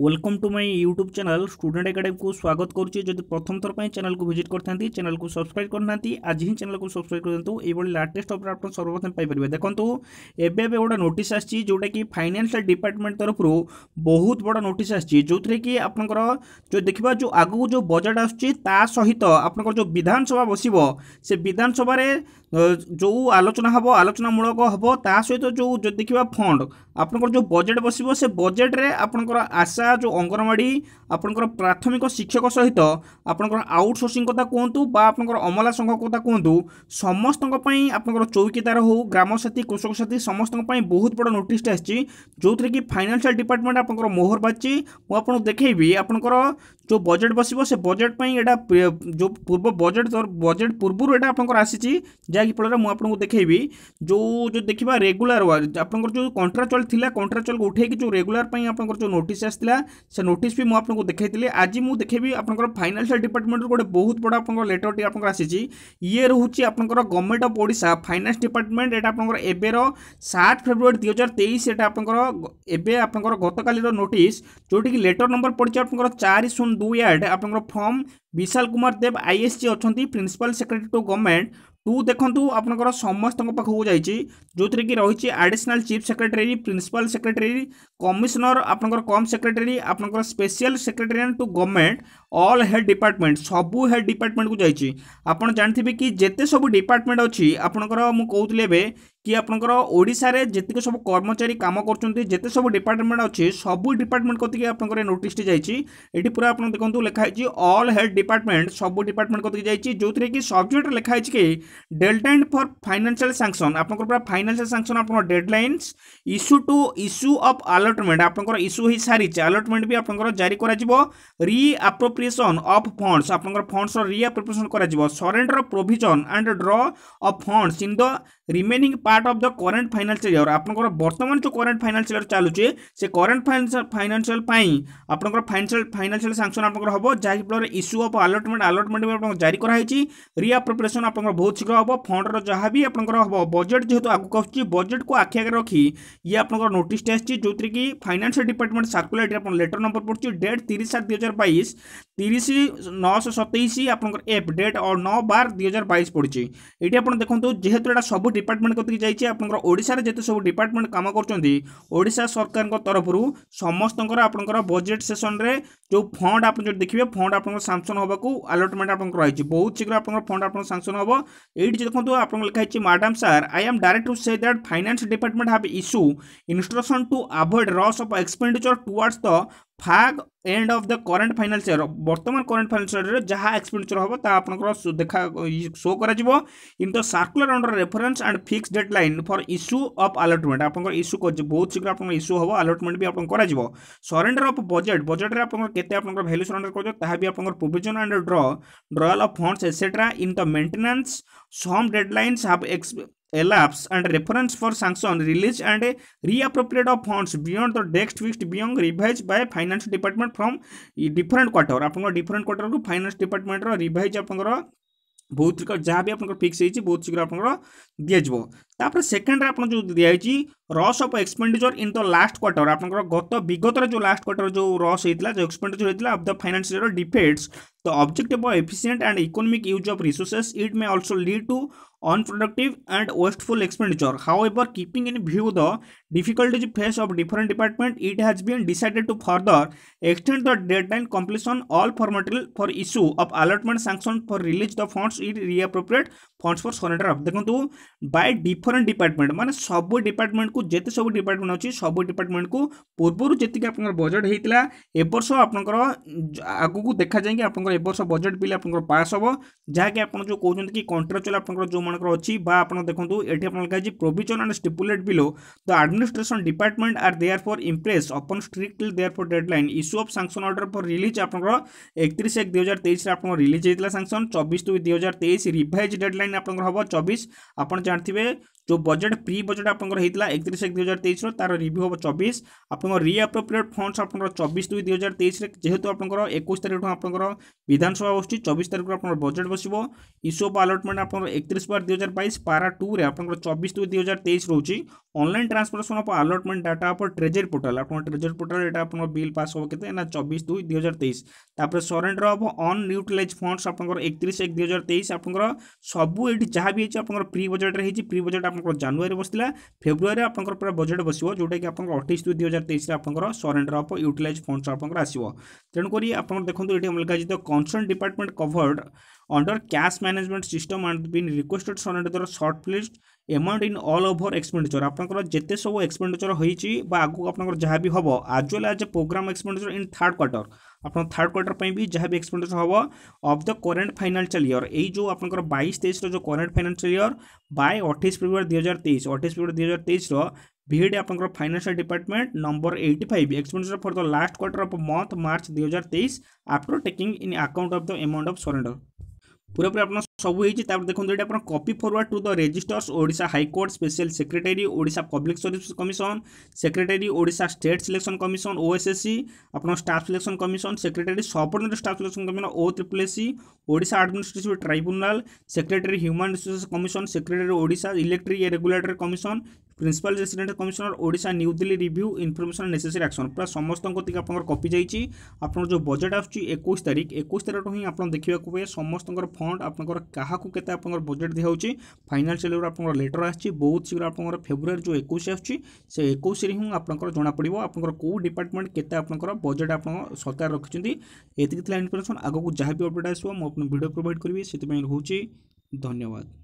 Welcome to my YouTube channel student academy কু স্বাগত করছি যদি প্রথম থর পাই চ্যানেল কু ভিজিট করতে চ্যানেল কু সবসক্রাইব করুনাহান্তি আজি হি চ্যানেল কু সবসক্রাইব করন্তু এইভাবে লেটেস্ট অপডেট আপনার সর্বপ্রথম পাইপারে দেখন্তু এবে এবে গোটা নোটিস আসছি যেটা কি ফাইনান্সিয়াল ডিপার্টমেন্ট তরফরু বহুত বড় নোটিস আসছি যেউথিরে কি আপনার যে দেখবা যে আগুক যে বজেট আসুচি তা সহিত আপনার যে বিধানসভা বসিব সে বিধানসভার ଯେଉଁ ଆଲୋଚନା ହେବ ଆଲୋଚନାମୂଳକ ହେବ ତା ସହିତ ଯେଉଁ ଯଦି ଦେଖିବା ଫଣ୍ଡ ଆପଣଙ୍କର ଯେଉଁ ବଜେଟ୍ ବସିବ ସେ ବଜେଟ୍ରେ ଆପଣଙ୍କର ଆଶା ଯେଉଁ ଅଙ୍ଗନବାଡ଼ି ଆପଣଙ୍କର ପ୍ରାଥମିକ ଶିକ୍ଷକ ସହିତ ଆପଣଙ୍କର ଆଉଟସୋର୍ସିଂ କଥା କୁହନ୍ତୁ ବା ଆପଣଙ୍କର ଅମଲା ସଂଘ କଥା କୁହନ୍ତୁ ସମସ୍ତଙ୍କ ପାଇଁ ଆପଣଙ୍କର ଚୌକିଦାର ହେଉ ଗ୍ରାମସାଥୀ କୃଷକ ସାଥୀ ସମସ୍ତଙ୍କ ପାଇଁ ବହୁତ ବଡ଼ ନୋଟିସ୍ଟା ଆସିଛି ଯେଉଁଥିରେ କି ଫାଇନାନ୍ସିଆଲ ଡିପାର୍ଟମେଣ୍ଟ ଆପଣଙ୍କର ମୋହର ବାଜିଛି ମୁଁ ଆପଣଙ୍କୁ ଦେଖେଇବି ଆପଣଙ୍କର जो ବଜେଟ୍ ବସିବ ସେ ବଜେଟ୍ ପାଇଁ ଏଇଟା ଯେଉଁ ପୂର୍ବ ବଜେଟ୍ ବଜେଟ୍ ପୂର୍ବରୁ ଏଇଟା ଆପଣଙ୍କର ଆସିଛି ଯାହାକି ଫଳରେ ମୁଁ ଆପଣଙ୍କୁ ଦେଖେଇବି ଯେଉଁ ଯେଉଁ ଦେଖିବା ରେଗୁଲାର ଆପଣଙ୍କର ଯେଉଁ କଣ୍ଟ୍ରାଚୁଆଲ୍ ଥିଲା କଣ୍ଟ୍ରାଚୁଆଲ୍କୁ ଉଠେଇକି ଯେଉଁ ରେଗୁଲାର ପାଇଁ ଆପଣଙ୍କର ଯେଉଁ ନୋଟିସ୍ ଆସିଥିଲା ସେ ନୋଟିସ୍ ବି ମୁଁ ଆପଣଙ୍କୁ ଦେଖେଇଥିଲି ଆଜି ମୁଁ ଦେଖେଇବି ଆପଣଙ୍କର ଫାଇନାନ୍ସିଆଲ୍ ଡିପାର୍ଟମେଣ୍ଟରୁ ଗୋଟେ ବହୁତ ବଡ଼ ଆପଣଙ୍କର ଲେଟର୍ଟି ଆପଣଙ୍କର ଆସିଛି ଇଏ ରହୁଛି ଆପଣଙ୍କର government of Odisha finance department ଏଇଟା ଆପଣଙ୍କର ଏବେର ସାତ ଫେବୃଆରୀ ଦୁଇ ହଜାର ତେଇଶ ଏଇଟା ଆପଣଙ୍କର ଏବେ ଆପଣଙ୍କର ଗତକାଲିର ନୋଟିସ୍ ଯେଉଁଠିକି ଲେଟର୍ ନମ୍ବର ପଡ଼ିଛି ଆପଣଙ୍କର ଚାରି ଶୂନ ଦୁଇ ଆଡ଼୍ ଆପଣଙ୍କର ଫର୍ମ ବିଶାଲ କୁମାର ଦେବ ଆଇଏସ୍ଜି ଅଛନ୍ତି principal secretary to government to ଦେଖନ୍ତୁ ଆପଣଙ୍କର ସମସ୍ତଙ୍କ ପାଖକୁ ଯାଇଛି ଯେଉଁଥିରେ କି ରହିଛି additional chief secretary principal secretary commissioner ଆପଣଙ୍କର କମ୍ ସେକ୍ରେଟାରୀ ଆପଣଙ୍କର special secretary and to government all head department ସବୁ ହେଡ୍ ଡିପାର୍ଟମେଣ୍ଟକୁ ଯାଇଛି ଆପଣ ଜାଣିଥିବେ କି ଯେତେ ସବୁ ଡିପାର୍ଟମେଣ୍ଟ ଅଛି ଆପଣଙ୍କର ମୁଁ କହୁଥିଲି ଏବେ କି ଆପଣଙ୍କର ଓଡ଼ିଶାରେ ଯେତିକି ସବୁ କର୍ମଚାରୀ କାମ କରୁଛନ୍ତି ଯେତେ ସବୁ ଡିପାର୍ଟମେଣ୍ଟ ଅଛି ସବୁ ଡିପାର୍ଟମେଣ୍ଟ କତିକି ଆପଣଙ୍କର ନୋଟିସ୍ଟି ଯାଇଛି ଏଠି ପୁରା ଆପଣ ଦେଖନ୍ତୁ ଲେଖା ହେଇଛି ଅଲ୍ ହେଡ୍ ଡିପାର୍ଟମେଣ୍ଟ ସବୁ ଡିପାର୍ଟମେଣ୍ଟ କତିକି ଯାଇଛି ଯେଉଁଥିରେ କି ସବଜେକ୍ଟ ଲେଖା ହେଇଛି କି ଡେଡ଼ଲାଇନ୍ ଫର୍ ଫାଇନାନ୍ସିଆଲ ସାଙ୍କସନ୍ ଆପଣଙ୍କର ପୁରା ଫାଇନାନ୍ସିଆଲ ସାଙ୍କସନ୍ ଆପଣଙ୍କ deadlines issue to issue of allotment ଆପଣଙ୍କର ଇସ୍ୟୁ ହେଇସାରିଛି ଆଲଟମେଣ୍ଟ ବି ଆପଣଙ୍କର ଜାରି କରାଯିବ ରିଆପ୍ରୋପ୍ରିଏସନ୍ ଅଫ୍ ଫଣ୍ଡସ୍ ଆପଣଙ୍କର ଫଣ୍ଡସର ରିଆପ୍ରୋପ୍ରିଏସନ୍ କରାଯିବ surrender provision and draw of funds in the remaining part part of the current financial year ଆପଣଙ୍କର ବର୍ତ୍ତମାନ ଯେଉଁ କରେଣ୍ଟ ଫାଇନାନ୍ସିଆଲ ଇୟର ଚାଲୁଛି ସେ କରେଣ୍ଟ ଫାଇନାନ୍ସିଆଲ ପାଇଁ ଆପଣଙ୍କର ଫାଇନାନ୍ସିଆଲ ଫାଇନାନ୍ସିଆଲ ସାଙ୍କସନ୍ ଆପଣଙ୍କର ହେବ ଯାହାଫଳରେ ଇସ୍ୟୁ ଅଫ୍ ଆଲଟମେଣ୍ଟ ଆଲଟମେଣ୍ଟ ବି ଆପଣଙ୍କର ଜାରି କରାହେଇଛି ରିଆପ୍ରୋପ୍ରିଏସନ୍ ଆପଣଙ୍କର ବହୁତ ଶୀଘ୍ର ହେବ ଫଣ୍ଡର ଯାହା ବି ଆପଣଙ୍କର ହେବ ବଜେଟ୍ ଯେହେତୁ ଆଗକୁ ଆସୁଛି ବଜେଟ୍କୁ ଆଖି ଆଗରେ ରଖି ଇଏ ଆପଣଙ୍କର ନୋଟିସ୍ଟି ଆସିଛି ଯେଉଁଥିରେ କି ଫାଇନାନ୍ସିଆଲ ଡିପାର୍ଟମେଣ୍ଟ ସାର୍କୁଲାରିଟି ଆପଣ ଲେଟର ନମ୍ବର ପଡ଼ୁଛି ଡେଟ୍ ତିରିଶ ସାତ ଦୁଇ ହଜାର ବାଇଶ ତିରିଶ ନଅଶହ ସତେଇଶ ଆପଣଙ୍କର ଏଫ୍ ଡେଟ୍ ନଅ ବାର ଦୁଇ ହଜାର ବାଇଶ ପଡ଼ୁଛି ଏଠି ଆପଣ ଦେଖନ୍ତୁ ଯେହେତୁ ଏଇଟା ସବୁ ଡିପାର୍ଟମେଣ୍ଟ କତିକି ଯାଇଛି ଆପଣଙ୍କର ଓଡ଼ିଶାରେ ଯେତେ ସବୁ ଡିପାର୍ଟମେଣ୍ଟ କାମ କରୁଛନ୍ତି ଓଡ଼ିଶା ସରକାରଙ୍କ ତରଫରୁ ସମସ୍ତଙ୍କର ଆପଣଙ୍କର ବଜେଟ୍ ସେସନରେ ଯେଉଁ ଫଣ୍ଡ ଆପଣ ଯଦି ଦେଖିବେ ଫଣ୍ଡ ଆପଣଙ୍କର ସାଂସନ ହେବାକୁ ଆଲଟମେଣ୍ଟ ଆପଣଙ୍କର ରହିଛି ବହୁତ ଶୀଘ୍ର ଆପଣଙ୍କର ଫଣ୍ଡ ଆପଣଙ୍କ ସାଂସନ ହେବ ଏଇଠି ଦେଖନ୍ତୁ ଆପଣଙ୍କ ଲେଖା ହେଇଛି madam sir I am directed to say that finance department have issue instruction to avoid rush of expenditure towards the fag end of the current finance year बर्तमान करंट फाइनान्स इयर जहाँ expenditure हम ता देखा show कर in the circular under reference and fix deadline for issue of allotment आप issue बहुत शीघ्र आप इश्यू हम आलटमेंट भी आप सरेडर अफ बजेट बजेट आपके भैल्यू सरेडर कर भी आप provision and draw drawal of funds etcetera in the maintenance some deadlines have elapse and reference for sanction release and reappropriate of funds beyond the text fixed being revised by finance department from different quarter आपन different quarter को finance department रो revise आपन बहुत जहाँ भी आप fix होती बहुत शीघ्र आप दिज्व तापर सेकेंड आप जो दिखाई rush of expenditure in the last quarter आप गत विगत जो लास्ट क्वार्टर जो रस होता जो एक्सपेडिचर होता of the financial year defeats the objective of efficient and economic use of resources it may also lead to unproductive and wasteful expenditure. However, keeping in view the difficulties faced of different departments, it has been decided to further extend the deadline completion all for material for issue of allotment sanction for release the funds it reappropriate funds for surrender of देखो by different department माने सब department को जेते सब department अछि सब department को पूर्व जेतिक आप बजेट होता ए वर्ष आप आगू देखा जाए आप बजेट बिल आप पास हम जहाँकि आप जो कहते कि कंट्राचुअल आप जो আপনার অছি বা আপনার দেখুন এটি আপনার আছে provision and stipulate below the administration department are therefore impress upon strictly therefore deadline issue of sanction order for release আপনার একত্রিশ এক দুই হাজার তেইশে আপনার রিলিজ হয়েছিল সাংশন চবিশ দুই দুই হাজার তেইশ রিভাইজ ডেডলাইন আপনার হব চবিশ আপনার জাঁথিবে जो बजेट प्री बजेट आपंकर होता है एकतीस एक दुई हजार तेईस तार रिव्यू हम चबीस आप रिअप्रोप्रिएट फंड्स आप चबीस दुई दुई हजार तेईस जेहतु आपंकर एक तारीख आप विधानसभा बस चबीस तारीख आप बजेट बस इश्यू अफ आलटमेंट आप एक बार दुई हजार बैस पारा टू में आप चबीस दुई दुई हजार तेईस रोचे online transformation of allotment data आप ट्रेजरी पोर्टाल आप ट्रेजरी पोर्टाल यहाँ आप बिल पास हम के चबीस दुई दुई हजार तेईस तापर सरेडर हम अनयूटिलाइज फंडस आप एकतीस एक दुई हजार तेईस आप सब ये जहाँ भी होती आप प्री बजेट प्री बजेट आप আপনার জানুয়ারি বসিলা ফেব্রুয়ারি আপনার পুরা বজেট বসব যেটা কি আপনার অঠেইশ দুই দুই হাজার তেইশে আপনার সরেন্ডর অফ ইউটিলাইজ ফন্ডস আপনার আসব তেমক আপনার দেখুন এটি আমার লিখা যেত concern department covered under cash management system and been requested under the short list amount in all over expenditure আপনার যেতে সব এক্সপেন্ডিচর হয়েছি বা আগুক আপনার যা বি হব as well as a program expenditure in third quarter আপনার থার্ড কোয়ার্টার পাই বি যা বি এক্সপেন্ডিচর হব of the current financial year এই যে আপনার বাইশ তেইশর যে করেন্ট ফাইনান্সিয়াল ইয়ার বাই অঠেইশ ফেব্রুয়ারি দুই হাজার তেইশ অঠেইশ ফেব্রুয়ারি দুই হাজার তেইশর ভিড আপনার financial department number eighty five expenditure for the last quarter of month March দুই হাজার তেইশ after taking in account of the amount of surrender पूरापूরি আপনার সব হয়েছে তারপর দেখুন এটা আপনার copy forward to the registrars Odisha high court special secretary Odisha public service commission secretary Odisha state selection commission OSSC আপনার staff selection commission secretary subordinate staff selection commission O triple S C Odisha আডমিনিস্ট্রেটিভ tribunal secretary human resource commission secretary Odisha electric regulatory commission principal resident commissioner Odisha New Delhi review information necessary action পুরা সমস্ত দিকে আপনার copy যাই আপনার যে budget আসছে একুশ তারিখ একুশ তারিখটু হি আপনার দেখা পাবে সমস্ত ফন্ড আপনার কাহকু কেতে আপনার বজেট দিয়াছে ফাইনান্সিয়াল আপনার লেটর আসছে বহু শীঘ্র আপনার ফেব্রুয়ারি যে একুশ আসছে সে একুশে হি আপনার জনাপড়ব আপনার কেউ ডিপার্টমেন্ট কেতে আপনার বজেট আপনার সরকার রাখছেন এতিকি লা ইনফরমেশন আগুক যা বি অপডেট আসব মু আপনার ভিডিও প্রোভাইড করবি সেপাই রয়েছে ধন্যবাদ